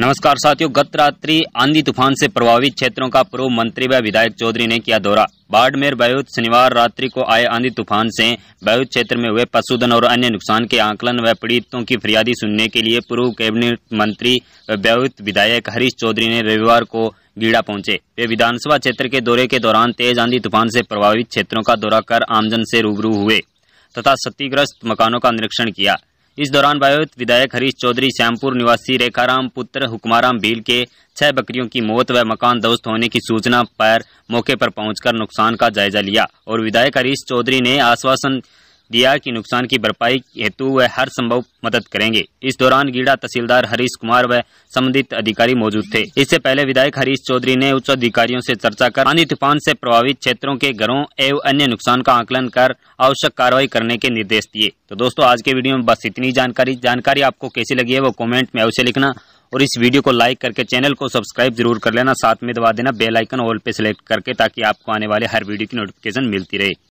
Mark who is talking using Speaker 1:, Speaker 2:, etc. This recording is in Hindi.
Speaker 1: नमस्कार साथियों गत रात्रि आंधी तूफान से प्रभावित क्षेत्रों का पूर्व मंत्री व विधायक चौधरी ने किया दौरा बाड़मेर बायूत शनिवार रात्रि को आए आंधी तूफान से बायूत क्षेत्र में हुए पशुधन और अन्य नुकसान के आंकलन व पीड़ितों की फरियादी सुनने के लिए पूर्व कैबिनेट मंत्री व बायूत विधायक हरीश चौधरी ने रविवार को गीड़ा पहुंचे वे विधानसभा क्षेत्र के दौरे के दौरान तेज आंधी तूफान से प्रभावित क्षेत्रों का दौरा कर आमजन से रूबरू हुए तथा क्षतिग्रस्त मकानों का निरीक्षण किया इस दौरान बायोत विधायक हरीश चौधरी श्यामपुर निवासी रेखाराम पुत्र हुक्माराम भील के छह बकरियों की मौत व मकान ध्वस्त होने की सूचना पर मौके पर पहुंचकर नुकसान का जायजा लिया और विधायक हरीश चौधरी ने आश्वासन दिया कि नुकसान की भरपाई हेतु वह हर संभव मदद करेंगे इस दौरान गीड़ा तहसीलदार हरीश कुमार व संबंधित अधिकारी मौजूद थे इससे पहले विधायक हरीश चौधरी ने उच्च अधिकारियों से चर्चा कर आंधी तूफान से प्रभावित क्षेत्रों के घरों एवं अन्य नुकसान का आकलन कर आवश्यक कार्रवाई करने के निर्देश दिए तो दोस्तों आज के वीडियो में बस इतनी जानकारी जानकारी आपको कैसी लगी है वो कॉमेंट में अवश्य लिखना और इस वीडियो को लाइक करके चैनल को सब्सक्राइब जरूर कर लेना साथ में दबा देना बेल आइकन ऑल पे सिलेक्ट करके ताकि आपको आने वाले हर वीडियो की नोटिफिकेशन मिलती रहे